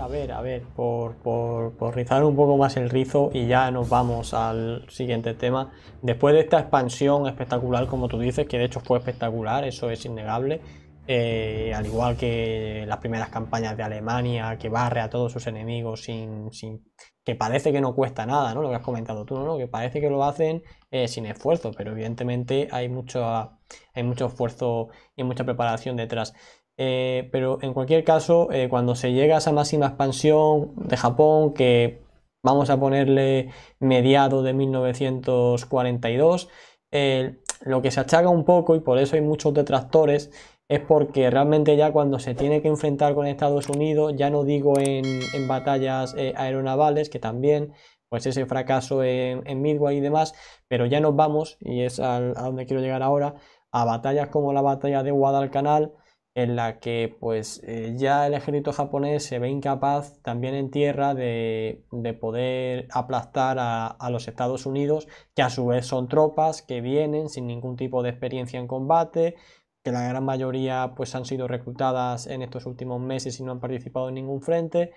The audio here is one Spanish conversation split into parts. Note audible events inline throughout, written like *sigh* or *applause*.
a ver, a ver, por, rizar un poco más el rizo y ya nos vamos al siguiente tema. Después de esta expansión espectacular, como tú dices, que de hecho fue espectacular, eso es innegable, eh, al igual que las primeras campañas de Alemania, que barre a todos sus enemigos sin, sin que parece que no cuesta nada, ¿no? Lo que has comentado tú, ¿no? Que parece que lo hacen eh, sin esfuerzo, pero evidentemente hay mucho, hay mucho esfuerzo y mucha preparación detrás. Eh, pero en cualquier caso, eh, cuando se llega a esa máxima expansión de Japón, que vamos a ponerle mediado de 1942, eh, lo que se achaga un poco, y por eso hay muchos detractores, es porque realmente ya cuando se tiene que enfrentar con Estados Unidos, ya no digo en, batallas aeronavales, que también, pues ese fracaso en, Midway y demás, pero ya nos vamos, y es a donde quiero llegar ahora, a batallas como la batalla de Guadalcanal, en la que pues eh, ya el ejército japonés se ve incapaz también en tierra de, poder aplastar a, a, los Estados Unidos, que a su vez son tropas que vienen sin ningún tipo de experiencia en combate, que la gran mayoría pues han sido reclutadas en estos últimos meses y no han participado en ningún frente.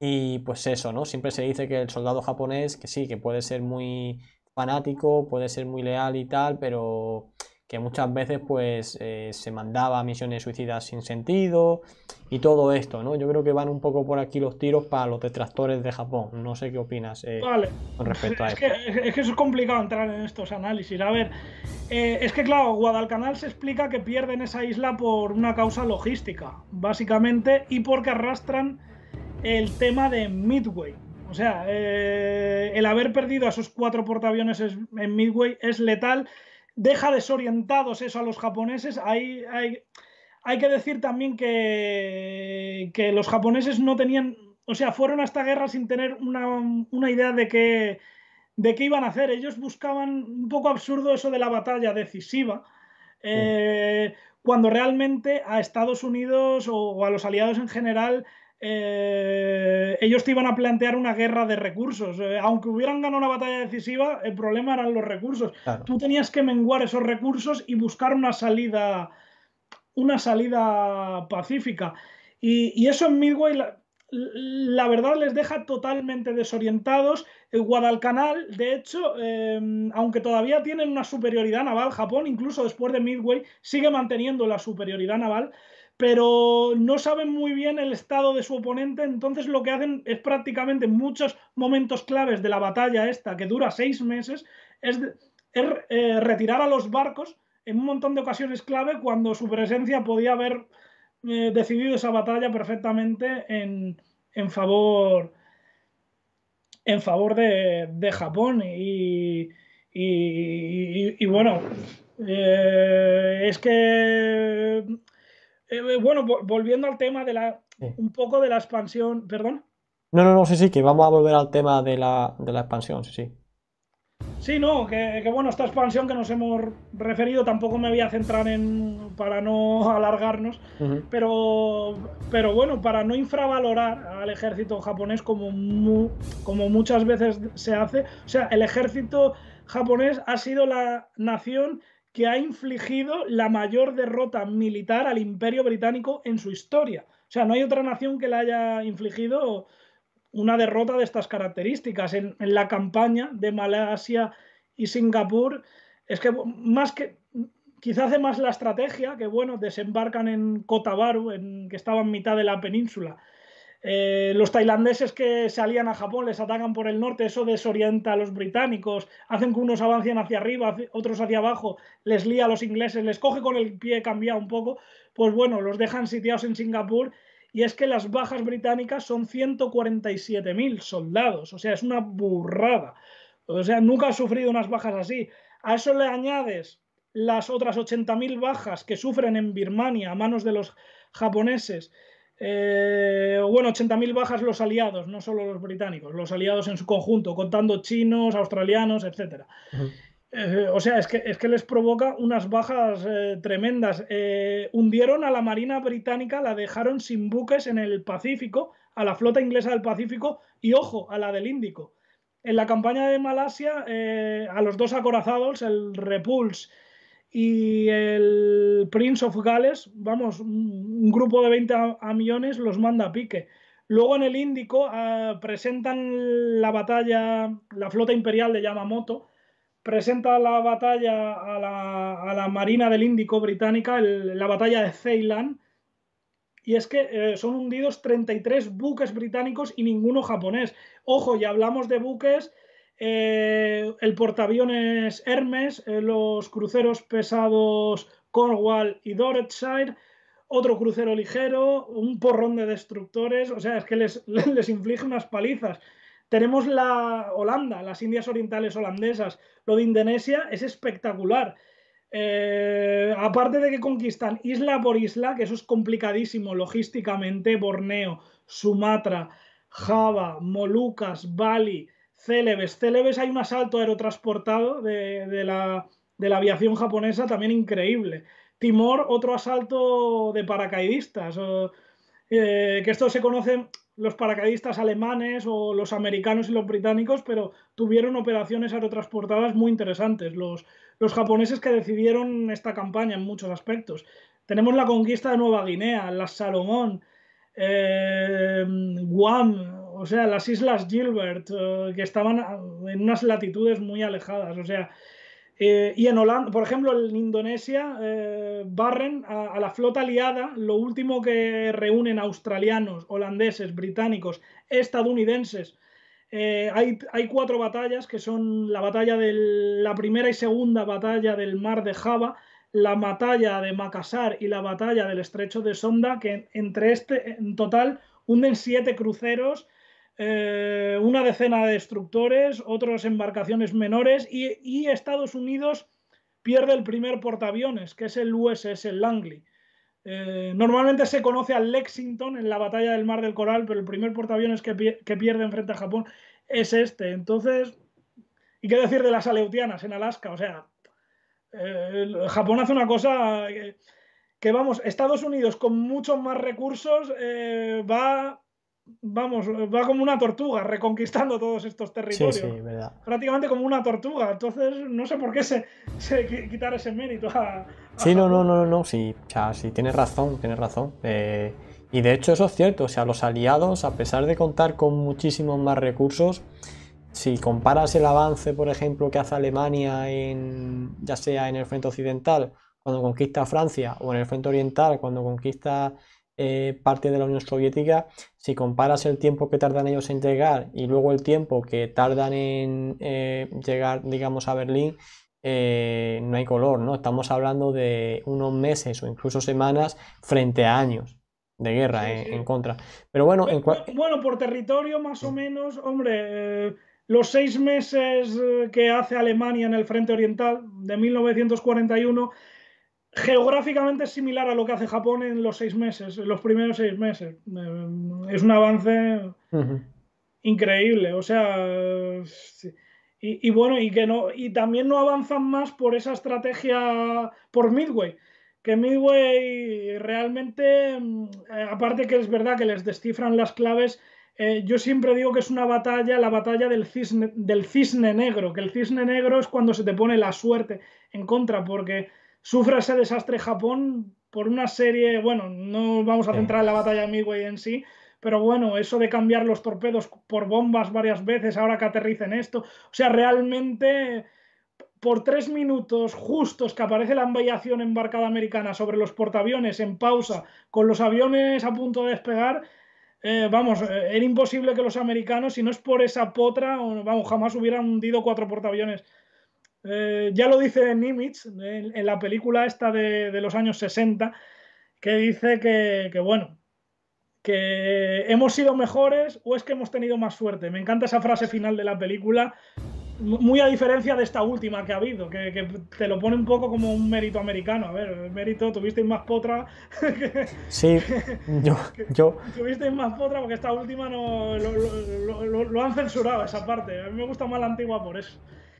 Y pues eso, ¿no? Siempre se dice que el soldado japonés, que sí, que puede ser muy fanático, puede ser muy leal y tal, pero que muchas veces pues eh, se mandaba misiones suicidas sin sentido y todo esto, ¿no? Yo creo que van un poco por aquí los tiros para los detractores de Japón. No sé qué opinas eh, con respecto a es Que, es que es complicado entrar en estos análisis. A ver, eh, es que claro, Guadalcanal se explica que pierden esa isla por una causa logística, básicamente, y porque arrastran el tema de Midway. O sea, el haber perdido a esos cuatro portaaviones en Midway es letal deja desorientados eso a los japoneses. Hay, hay, que decir también que, que, los japoneses no tenían, o sea, fueron a esta guerra sin tener una, idea de qué, de qué iban a hacer. Ellos buscaban un poco absurdo eso de la batalla decisiva. Eh, cuando realmente a Estados Unidos o a los aliados en general eh, ellos te iban a plantear una guerra de recursos. Eh, aunque hubieran ganado una batalla decisiva, el problema eran los recursos. Tú tenías que menguar esos recursos y buscar una salida, una salida pacífica. Y, eso en Midway, la, verdad, les deja totalmente desorientados. El Guadalcanal, de hecho, em, aunque todavía tienen una superioridad naval, Japón, incluso después de Midway, sigue manteniendo la superioridad naval pero no saben muy bien el estado de su oponente, entonces lo que hacen es prácticamente en muchos momentos claves de la batalla esta, que dura seis meses, es, eh, retirar a los barcos en un montón de ocasiones clave cuando su presencia podía haber eh, decidido esa batalla perfectamente en, favor en favor de, Japón y, y, bueno eh, es que eh, eh, bueno, volviendo al tema de la. Un poco de la expansión. ¿Perdón? No, no, no, sí, sí, que vamos a volver al tema de la, expansión, sí, sí. Sí, no, que, bueno, esta expansión que nos hemos referido tampoco me voy a centrar en. para no *laughs* alargarnos, pero, pero bueno, para no infravalorar al ejército japonés como, como muchas veces se hace. O sea, el ejército japonés ha sido la nación que ha infligido la mayor derrota militar al imperio británico en su historia. O sea, no hay otra nación que le haya infligido una derrota de estas características. En, la campaña de Malasia y Singapur, es que más que... Quizás hace más la estrategia que, bueno, desembarcan en Cotabaru, en, que estaba en mitad de la península, eh, los tailandeses que se salían a Japón les atacan por el norte, eso desorienta a los británicos, hacen que unos avancen hacia arriba, otros hacia abajo, les lía a los ingleses, les coge con el pie cambiado un poco, pues bueno, los dejan sitiados en Singapur y es que las bajas británicas son 147.000 soldados, o sea, es una burrada. O sea, nunca ha sufrido unas bajas así. A eso le añades las otras 80.000 bajas que sufren en Birmania a manos de los japoneses eh, bueno, 80.000 bajas los aliados, no solo los británicos, los aliados en su conjunto, contando chinos, australianos, etc. Eh, o sea, es que, es que les provoca unas bajas eh, tremendas. hundieron a la Marina Británica, la dejaron sin buques en el Pacífico, a la flota inglesa del Pacífico y, ojo, a la del Índico. En la campaña de Malasia, a los dos acorazados, el Repulse y el Prince of Gales, vamos, un grupo de 20 amiones los manda a pique. Luego en el Índico eh, presentan la batalla, la flota imperial de Yamamoto, presenta la batalla a la, Marina del Índico británica, la batalla de Ceylan y es que eh, son hundidos 33 buques británicos y ninguno japonés. Ojo, ya hablamos de buques eh, el portaaviones Hermes, eh, los cruceros pesados Cornwall y Dorsetshire, otro crucero ligero, un porrón de destructores, o sea, es que les, *laughs* inflige unas palizas. Tenemos la Holanda, las Indias Orientales holandesas, lo de Indonesia es espectacular. Eh, aparte de que conquistan isla por isla, que eso es complicadísimo logísticamente, Borneo, Sumatra, Java, Molucas, Bali, Celebes, Celebes hay un asalto aerotransportado de, la, de, la, aviación japonesa también increíble. Timor, otro asalto de paracaidistas. Eh, que esto se conocen los paracaidistas alemanes o los americanos y los británicos, pero tuvieron operaciones aerotransportadas muy interesantes. Los, los japoneses que decidieron esta campaña en muchos aspectos. Tenemos la conquista de Nueva Guinea, las Salomón, eh, Guam, o sea, las Islas Gilbert, eh, que estaban en unas latitudes muy alejadas, o sea, eh, y en Holanda, por ejemplo, en Indonesia, eh, barren a, la flota aliada lo último que reúnen australianos, holandeses, británicos, estadounidenses. hay, cuatro batallas que son la batalla de la primera y segunda batalla del mar de Java, la batalla de Makassar y la batalla del estrecho de Sonda, que entre este, en total, hunden siete cruceros eh, una decena de destructores, otras embarcaciones menores y, Estados Unidos pierde el primer portaaviones, que es el USS Langley. Eh, normalmente se conoce al Lexington en la batalla del Mar del Coral, pero el primer portaaviones que, pierde que frente a Japón es este. Entonces, ¿y qué decir de las Aleutianas en Alaska? O sea, eh, Japón hace una cosa que, vamos, Estados Unidos con muchos más recursos va vamos, va como una tortuga reconquistando todos estos territorios. Prácticamente como una tortuga. Entonces, no sé por qué se, quitar ese mérito a, Sí, no, no, no, no, sí, o sí, tienes razón, tienes razón. Eh, y de hecho eso es cierto, o sea, los aliados, a pesar de contar con muchísimos más recursos, si comparas el avance, por ejemplo, que hace Alemania en, ya sea en el frente occidental, cuando conquista Francia, o en el frente oriental, cuando conquista eh, parte de la Unión Soviética, si comparas el tiempo que tardan ellos en llegar y luego el tiempo que tardan en eh, llegar, digamos, a Berlín, eh, no hay color, ¿no? Estamos hablando de unos meses o incluso semanas frente a años de guerra en, contra. Pero bueno, en bueno, por territorio más o menos, hombre, eh, los seis meses que hace Alemania en el Frente Oriental de 1941 Geográficamente es similar a lo que hace Japón en los seis meses, en los primeros seis meses. Eh, es un avance increíble. O sea, y, bueno, y que no, y también no avanzan más por esa estrategia por Midway. Que Midway realmente, eh, aparte que es verdad que les descifran las claves, eh, yo siempre digo que es una batalla, la batalla del cisne, del cisne negro, que el cisne negro es cuando se te pone la suerte en contra, porque sufra ese desastre Japón por una serie, bueno, no vamos a centrar en la batalla Midway en sí, pero bueno, eso de cambiar los torpedos por bombas varias veces, ahora que aterricen esto, o sea, realmente por tres minutos justos que aparece la embellación embarcada americana sobre los portaaviones en pausa, con los aviones a punto de despegar, eh, vamos, eh, era imposible que los americanos, si no es por esa potra, vamos, jamás hubieran hundido cuatro portaaviones eh, ya lo dice Nimitz en, la película esta de, los años 60, que dice que, bueno, que hemos sido mejores o es que hemos tenido más suerte. Me encanta esa frase final de la película, muy a diferencia de esta última que ha habido, que, te lo pone un poco como un mérito americano. A ver, mérito, tuvisteis más potra. *laughs* sí, *laughs* yo, yo. Tuvisteis más potra porque esta última no, lo han censurado esa parte. A mí me gusta más la antigua por eso.